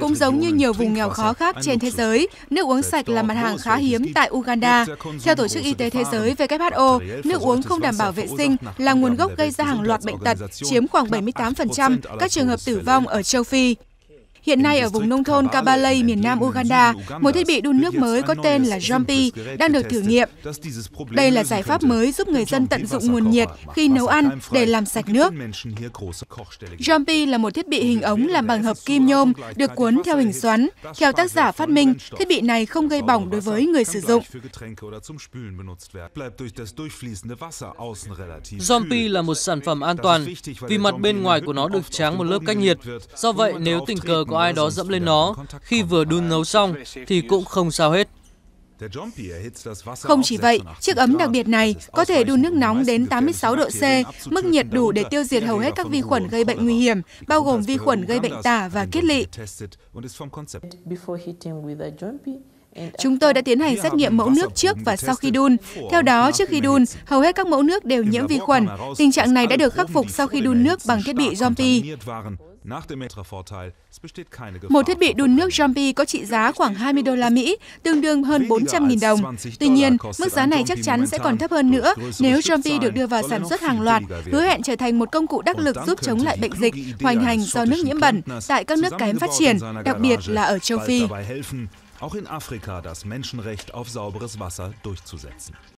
Cũng giống như nhiều vùng nghèo khó khác trên thế giới, nước uống sạch là mặt hàng khá hiếm tại Uganda. Theo Tổ chức Y tế Thế giới WHO, nước uống không đảm bảo vệ sinh là nguồn gốc gây ra hàng loạt bệnh tật, chiếm khoảng 78% các trường hợp tử vong ở châu Phi. Hiện nay ở vùng nông thôn Kabale, miền nam Uganda, một thiết bị đun nước mới có tên là Jumpy đang được thử nghiệm. Đây là giải pháp mới giúp người dân tận dụng nguồn nhiệt khi nấu ăn để làm sạch nước. Jumpy là một thiết bị hình ống làm bằng hợp kim nhôm, được cuốn theo hình xoắn. Theo tác giả phát minh, thiết bị này không gây bỏng đối với người sử dụng. Jumpy là một sản phẩm an toàn vì mặt bên ngoài của nó được tráng một lớp cách nhiệt. Do vậy, nếu tình cờ có ai đó dẫm lên nó, khi vừa đun nấu xong thì cũng không sao hết. Không chỉ vậy, chiếc ấm đặc biệt này có thể đun nước nóng đến 86 độ C, mức nhiệt đủ để tiêu diệt hầu hết các vi khuẩn gây bệnh nguy hiểm, bao gồm vi khuẩn gây bệnh tả và kiết lỵ. Chúng tôi đã tiến hành xét nghiệm mẫu nước trước và sau khi đun. Theo đó, trước khi đun, hầu hết các mẫu nước đều nhiễm vi khuẩn. Tình trạng này đã được khắc phục sau khi đun nước bằng thiết bị Jompi. Một thiết bị đun nước Jompi có trị giá khoảng 20 đô la Mỹ, tương đương hơn 400.000 đồng. Tuy nhiên, mức giá này chắc chắn sẽ còn thấp hơn nữa nếu Jompi được đưa vào sản xuất hàng loạt, hứa hẹn trở thành một công cụ đắc lực giúp chống lại bệnh dịch hoành hành do nước nhiễm bẩn tại các nước kém phát triển, đặc biệt là ở châu Phi. auch in Afrika das Menschenrecht auf sauberes Wasser durchzusetzen